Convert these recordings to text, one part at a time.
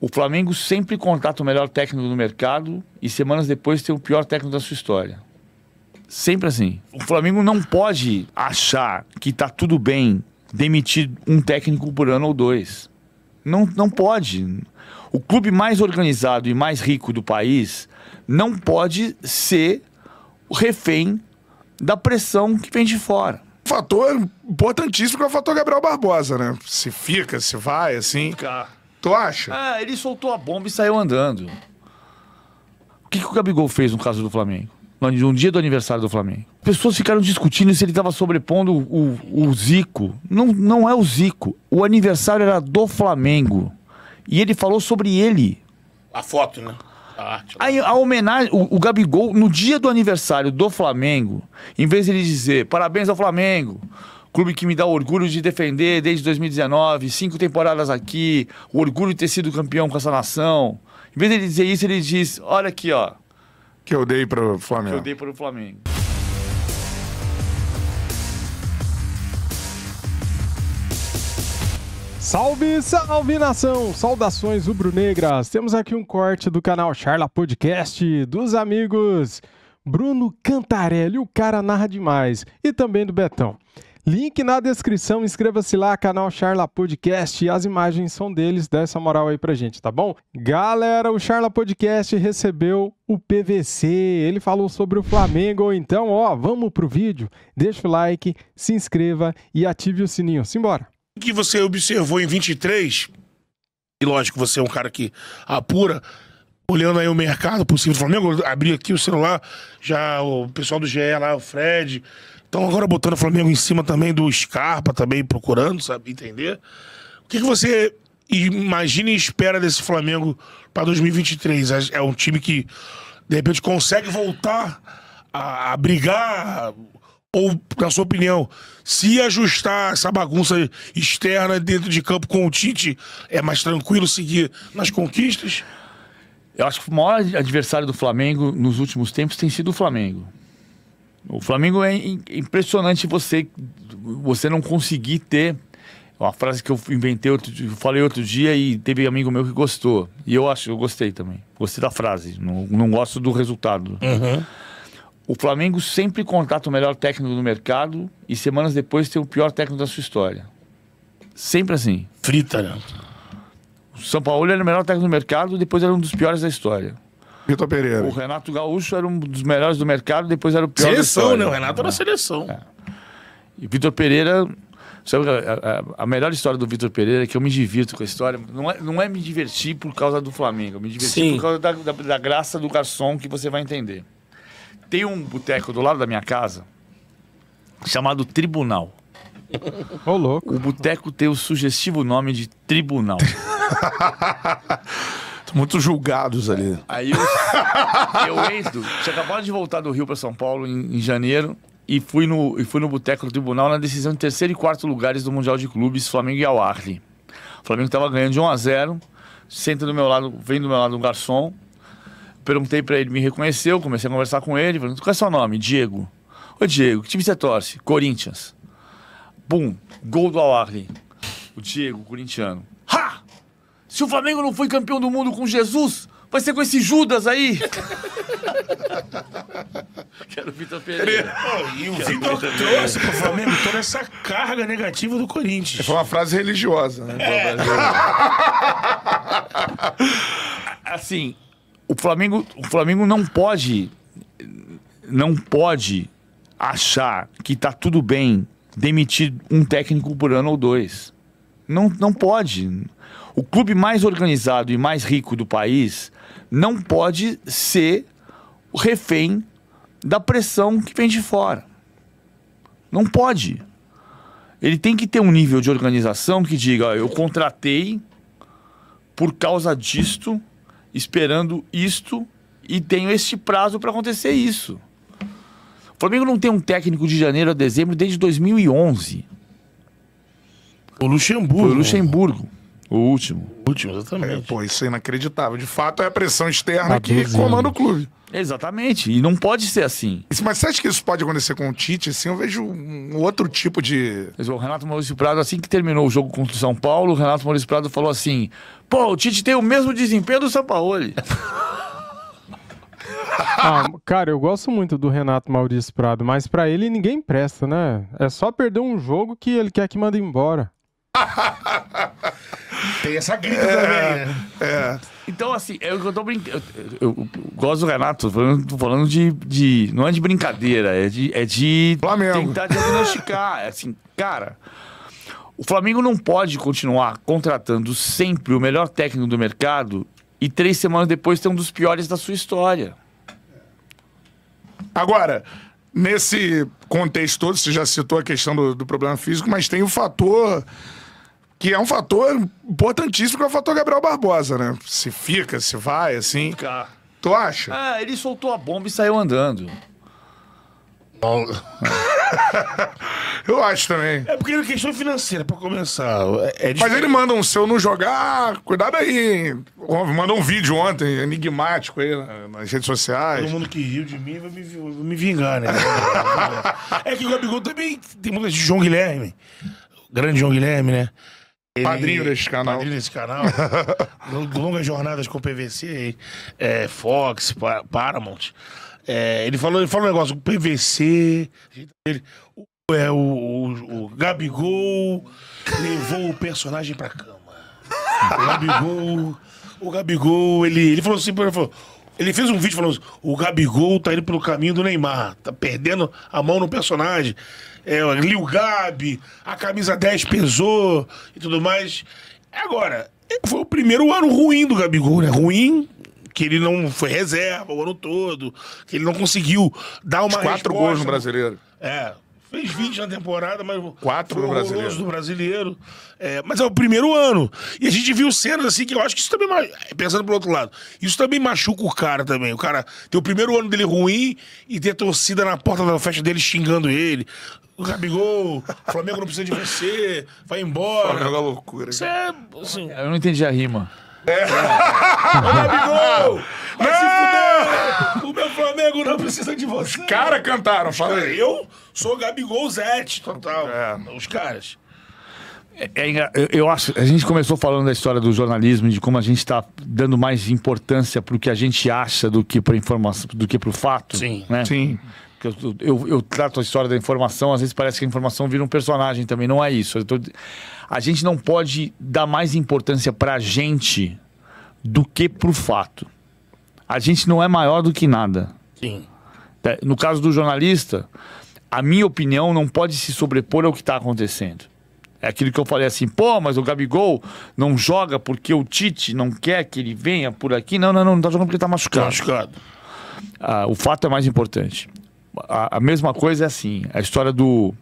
O Flamengo sempre contrata o melhor técnico do mercado e semanas depois tem o pior técnico da sua história. Sempre assim. O Flamengo não pode achar que está tudo bem demitir um técnico por ano ou dois. Não, não pode. O clube mais organizado e mais rico do país não pode ser refém da pressão que vem de fora fator importantíssimo que é o fator Gabriel Barbosa, né? Se fica, se vai, assim. Ficar. Tu acha? Ah, ele soltou a bomba e saiu andando. O que, que o Gabigol fez no caso do Flamengo? No dia do aniversário do Flamengo. Pessoas ficaram discutindo se ele estava sobrepondo o, o Zico. Não, não é o Zico. O aniversário era do Flamengo. E ele falou sobre ele. A foto, né? né? Aí a homenagem, o, o, Gabigol, no dia do aniversário do Flamengo, em vez de ele dizer parabéns ao Flamengo, clube que me dá orgulho de defender desde 2019, cinco temporadas aqui, o orgulho de ter sido campeão com essa nação. Em vez de ele dizer isso, ele diz: olha aqui, ó. Que eu dei para o Flamengo. Que eu dei para o Flamengo. Salve, salve nação! Saudações rubro-negras! Temos aqui um corte do canal Charla Podcast dos amigos Bruno Cantarelli, o cara narra demais, e também do Betão. Link na descrição, inscreva-se lá, canal Charla Podcast, e as imagens são deles, dá essa moral aí pra gente, tá bom? Galera, o Charla Podcast recebeu o PVC, ele falou sobre o Flamengo, então, ó, vamos pro vídeo, deixa o like, se inscreva e ative o sininho, simbora! O que você observou em 23, e lógico, você é um cara que apura, olhando aí o mercado possível do Flamengo, abri aqui o celular, já o pessoal do GE lá, o Fred, então agora botando o Flamengo em cima também do Scarpa, também procurando, sabe, entender. O que, que você imagina e espera desse Flamengo para 2023? É, é um time que, de repente, consegue voltar a, a brigar, ou, na sua opinião, se ajustar essa bagunça externa dentro de campo com o Tite, é mais tranquilo seguir nas conquistas? Eu acho que o maior adversário do Flamengo nos últimos tempos tem sido o Flamengo. O Flamengo é impressionante você você não conseguir ter uma frase que eu inventei outro dia, falei outro dia e teve um amigo meu que gostou. E eu acho, eu gostei também. Gostei da frase, não, não gosto do resultado. Uhum. O Flamengo sempre contrata o melhor técnico do mercado e semanas depois tem o pior técnico da sua história. Sempre assim. Frita, né? O São Paulo era o melhor técnico do mercado, depois era um dos piores da história. Vitor Pereira. O Renato Gaúcho era um dos melhores do mercado, depois era o pior. Seleção, né? O Renato era é. seleção. É. E Vitor Pereira. Sabe a, a, melhor história do Vitor Pereira é que eu me divirto com a história. Não é, não é me divertir por causa do Flamengo, me divertir Sim. por causa da, da, da graça do garçom que você vai entender. Tem um boteco do lado da minha casa chamado Tribunal. Ô, louco. O boteco tem o sugestivo nome de Tribunal. muito julgados ali. É, aí eu, eu entro, tinha acabado de voltar do Rio para São Paulo em, em, janeiro e fui no, e fui no Boteco do Tribunal na decisão de terceiro e quarto lugares do Mundial de Clubes Flamengo e al O Flamengo estava ganhando de 1 a 0 senta do meu lado, vem do meu lado um garçom, perguntei para ele, me reconheceu, comecei a conversar com ele, falei, qual é seu nome? Diego. Ô Diego, que time você torce? Corinthians. Bum, gol do al O Diego, corintiano. Se o Flamengo não foi campeão do mundo com Jesus, vai ser com esse Judas aí. Quero Vitor Pereira. e o Vitor trouxe pro Flamengo toda essa carga negativa do Corinthians. Foi uma frase religiosa, né? É. assim, o Flamengo, o Flamengo não pode não pode achar que tá tudo bem demitir um técnico por ano ou dois. Não, não pode. O clube mais organizado e mais rico do país não pode ser o refém da pressão que vem de fora. Não pode. Ele tem que ter um nível de organização que diga: ó, eu contratei por causa disto, esperando isto e tenho este prazo para acontecer isso. O Flamengo não tem um técnico de janeiro a dezembro desde 2011. O Luxemburgo. Foi o Luxemburgo. O último. O último, exatamente. É, pô, isso é inacreditável. De fato, é a pressão externa tá que comanda o clube. Exatamente. E não pode ser assim. Mas você acha que isso pode acontecer com o Tite? Assim, eu vejo um outro tipo de. O Renato Maurício Prado, assim que terminou o jogo contra o São Paulo, o Renato Maurício Prado falou assim: pô, o Tite tem o mesmo desempenho do São Ah, cara, eu gosto muito do Renato Maurício Prado, mas para ele ninguém presta, né? É só perder um jogo que ele quer que manda embora. Tem essa grita é, também, né? É. Então, assim, é eu, eu tô brincando. Eu, eu, gosto do Renato, falando, tô falando de, de. Não é de brincadeira, é de. É de Flamengo. tentar diagnosticar. É assim, cara. O Flamengo não pode continuar contratando sempre o melhor técnico do mercado e três semanas depois ter um dos piores da sua história. Agora, nesse contexto todo, você já citou a questão do, do problema físico, mas tem o fator que é um fator importantíssimo, que é o fator Gabriel Barbosa, né? Se fica, se vai, assim. Ficar. Tu acha? Ah, ele soltou a bomba e saiu andando. Eu acho também. É porque é questão financeira, pra começar. é, é Mas ele manda um seu não jogar, cuidado aí. Mandou um vídeo ontem, enigmático aí nas redes sociais. Todo mundo que riu de mim vai me, vai me vingar, né? é que o Gabigol também tem muita de João Guilherme. O grande João Guilherme, né? Ele, padrinho desse canal. Padrinho desse canal. longas jornadas com PVC, é, Fox, Paramount. É, ele, falou, ele falou um negócio, o PVC, ele, o, é, o, o, o Gabigol levou o personagem pra cama. O Gabigol, o Gabigol, ele, ele falou assim, ele falou, ele fez um vídeo falando assim, o Gabigol tá indo pelo caminho do Neymar, tá perdendo a mão no personagem é, Lil Gabi, a camisa 10 pesou e tudo mais. Agora, foi o primeiro ano ruim do Gabigol, né? Ruim, que ele não foi reserva o ano todo, que ele não conseguiu dar uma Os quatro resposta. gols no brasileiro. É, Fez 20 tá. na temporada, mas. Quatro no brasileiro. do brasileiro. É, mas é o primeiro ano. E a gente viu cenas assim que eu acho que isso também. Pensando pelo outro lado, isso também machuca o cara também. O cara ter o primeiro ano dele ruim e ter torcida na porta da festa dele xingando ele. O Gabigol, o Flamengo não precisa de você, vai embora. Flamengo é loucura. Isso é. Assim... Eu não entendi a rima. É. Gabigol! Vai se fuder! Ah! O meu Flamengo não precisa de você. Os caras cantaram, falei. Eu sou Gabigol Zete, total. É. Os caras. É, é, eu acho, a gente começou falando da história do jornalismo, de como a gente está dando mais importância para o que a gente acha do que para informação, do que para o fato. Sim. Né? Sim. Eu, eu, eu, trato a história da informação, às vezes parece que a informação vira um personagem também. Não é isso. Tô... A gente não pode dar mais importância para a gente do que para o fato a gente não é maior do que nada. Sim. É, no caso do jornalista, a minha opinião não pode se sobrepor ao que está acontecendo. É aquilo que eu falei assim, pô, mas o Gabigol não joga porque o Tite não quer que ele venha por aqui. Não, não, não, não está jogando porque está machucado. Tá machucado. Ah, o fato é mais importante. A, a, mesma coisa é assim, a história do...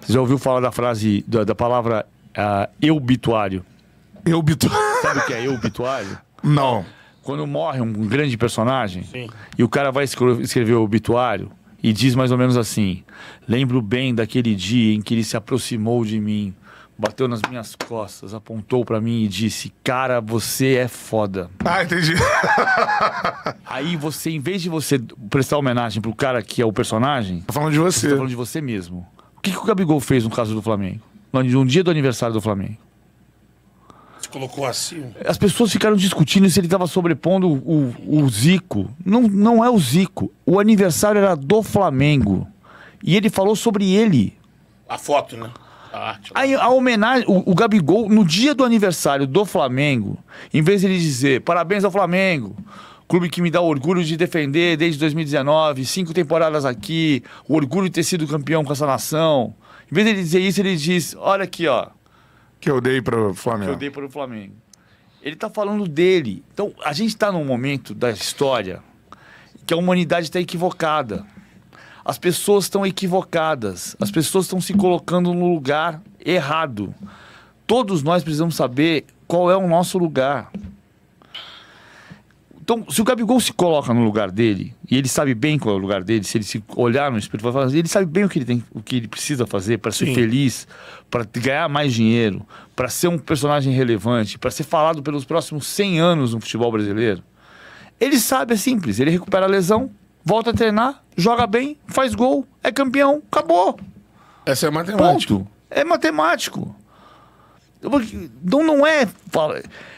Você já ouviu falar da frase, da, da palavra uh, ah, eubituário? Eubituário. Sabe o que é eubituário? Não. Quando morre um grande personagem Sim. e o cara vai escrever o obituário e diz mais ou menos assim: Lembro bem daquele dia em que ele se aproximou de mim, bateu nas minhas costas, apontou para mim e disse: Cara, você é foda. Ah, entendi. Aí você, em vez de você prestar homenagem pro cara que é o personagem. Tá falando de você. Tá falando de você mesmo. O que, que o Gabigol fez no caso do Flamengo? No, no dia do aniversário do Flamengo colocou assim. As pessoas ficaram discutindo se ele estava sobrepondo o, o, Zico. Não, não é o Zico. O aniversário era do Flamengo. E ele falou sobre ele. A foto, né? A, arte, Aí, a homenagem, o, o Gabigol, no dia do aniversário do Flamengo, em vez de ele dizer parabéns ao Flamengo, clube que me dá orgulho de defender desde 2019, cinco temporadas aqui, o orgulho de ter sido campeão com essa nação. Em vez de ele dizer isso, ele diz: olha aqui, ó. Que eu dei para o Flamengo. Que eu dei para o Flamengo. Ele está falando dele. Então, a gente está num momento da história que a humanidade está equivocada. As pessoas estão equivocadas. As pessoas estão se colocando no lugar errado. Todos nós precisamos saber qual é o nosso lugar. Então, se o Gabigol se coloca no lugar dele, e ele sabe bem qual é o lugar dele, se ele se olhar no espelho, assim, ele sabe bem o que ele tem, o que ele precisa fazer para ser feliz, para ganhar mais dinheiro, para ser um personagem relevante, para ser falado pelos próximos 100 anos no futebol brasileiro. Ele sabe, é simples, ele recupera a lesão, volta a treinar, joga bem, faz gol, é campeão, acabou. Essa é matemática. Ponto. É matemático. Então não é.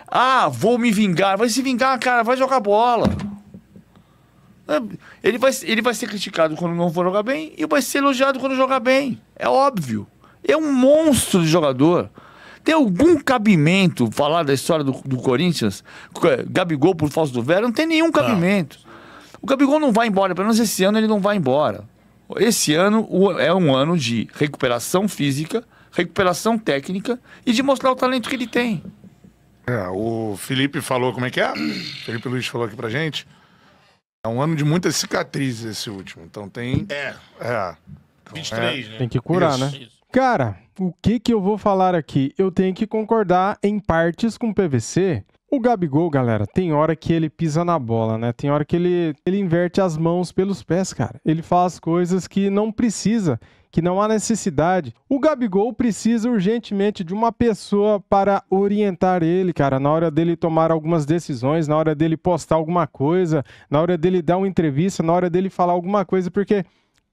Ah, vou me vingar. Vai se vingar, cara, vai jogar bola. É, ele vai, ele vai ser criticado quando não for jogar bem e vai ser elogiado quando jogar bem. É óbvio. É um monstro de jogador. Tem algum cabimento falar da história do, do Corinthians? É, Gabigol por falso do Vera? Não tem nenhum cabimento. Não. O Gabigol não vai embora, pelo menos esse ano ele não vai embora. Esse ano é um ano de recuperação física, recuperação técnica e de mostrar o talento que ele tem. É, o Felipe falou como é que é? Felipe Luiz falou aqui pra gente. É um ano de muitas cicatrizes esse último. Então tem. É. É. Então, 23, é... né? Tem que curar, Isso. né? Isso. Cara, o que que eu vou falar aqui? Eu tenho que concordar em partes com o PVC. O Gabigol, galera, tem hora que ele pisa na bola, né? Tem hora que ele, ele inverte as mãos pelos pés, cara. Ele faz coisas que não precisa que não há necessidade. O Gabigol precisa urgentemente de uma pessoa para orientar ele, cara, na hora dele tomar algumas decisões, na hora dele postar alguma coisa, na hora dele dar uma entrevista, na hora dele falar alguma coisa, porque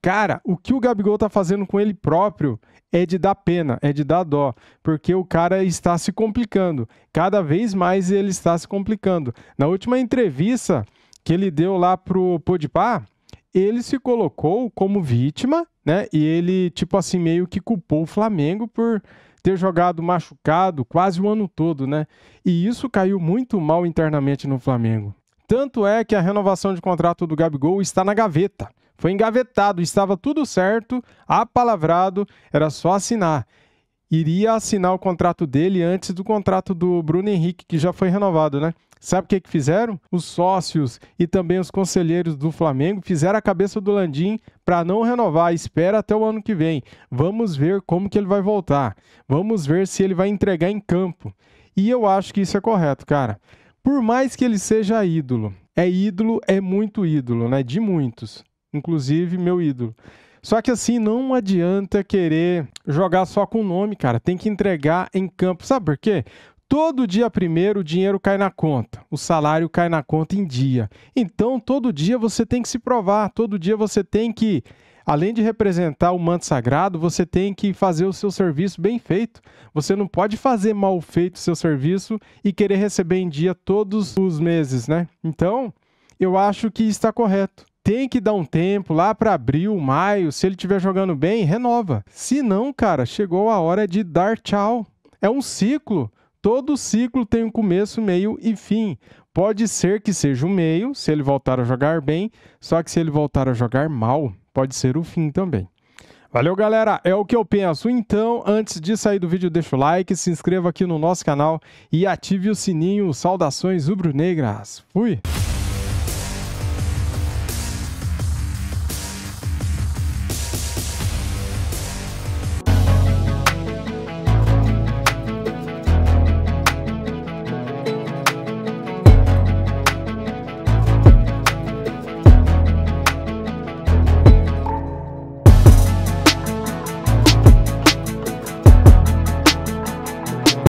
Cara, o que o Gabigol tá fazendo com ele próprio é de dar pena, é de dar dó, porque o cara está se complicando. Cada vez mais ele está se complicando. Na última entrevista que ele deu lá pro Podpah, ele se colocou como vítima, né? E ele, tipo assim, meio que culpou o Flamengo por ter jogado machucado quase o ano todo, né? E isso caiu muito mal internamente no Flamengo. Tanto é que a renovação de contrato do Gabigol está na gaveta. Foi engavetado, estava tudo certo, apalavrado, era só assinar. Iria assinar o contrato dele antes do contrato do Bruno Henrique, que já foi renovado, né? Sabe o que, que fizeram? Os sócios e também os conselheiros do Flamengo fizeram a cabeça do Landim para não renovar. Espera até o ano que vem. Vamos ver como que ele vai voltar. Vamos ver se ele vai entregar em campo. E eu acho que isso é correto, cara. Por mais que ele seja ídolo, é ídolo, é muito ídolo, né? De muitos, inclusive meu ídolo. Só que assim, não adianta querer jogar só com o nome, cara. Tem que entregar em campo. Sabe por quê? todo dia primeiro o dinheiro cai na conta, o salário cai na conta em dia. Então, todo dia você tem que se provar, todo dia você tem que, além de representar o manto sagrado, você tem que fazer o seu serviço bem feito. Você não pode fazer mal feito o seu serviço e querer receber em dia todos os meses, né? Então, eu acho que está correto. Tem que dar um tempo lá para abril, maio. Se ele estiver jogando bem, renova. Se não, cara, chegou a hora de dar tchau. É um ciclo. Todo ciclo tem um começo, meio e fim. Pode ser que seja o meio, se ele voltar a jogar bem, só que se ele voltar a jogar mal, pode ser o fim também. Valeu, galera! É o que eu penso. Então, antes de sair do vídeo, deixa o like, se inscreva aqui no nosso canal e ative o sininho. Saudações rubro-negras. Fui!